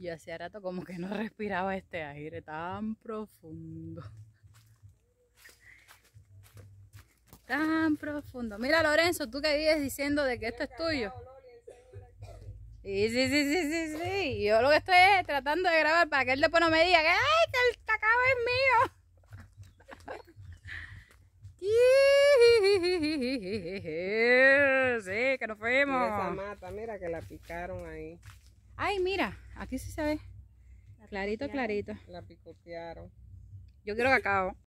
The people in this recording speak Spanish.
Y hacía rato como que no respiraba este aire tan profundo. Tan profundo. Mira Lorenzo, tú que vives diciendo de que esto es tuyo. Sí, sí, sí, sí, sí, sí. Yo lo que estoy es tratando de grabar para que él después no me diga que ¡ay, que el cacao es mío! Sí, que nos fuimos. esa mata, mira que la picaron ahí. Ay, mira. Aquí sí se ve. clarito, clarito. La picotearon. Yo quiero cacao.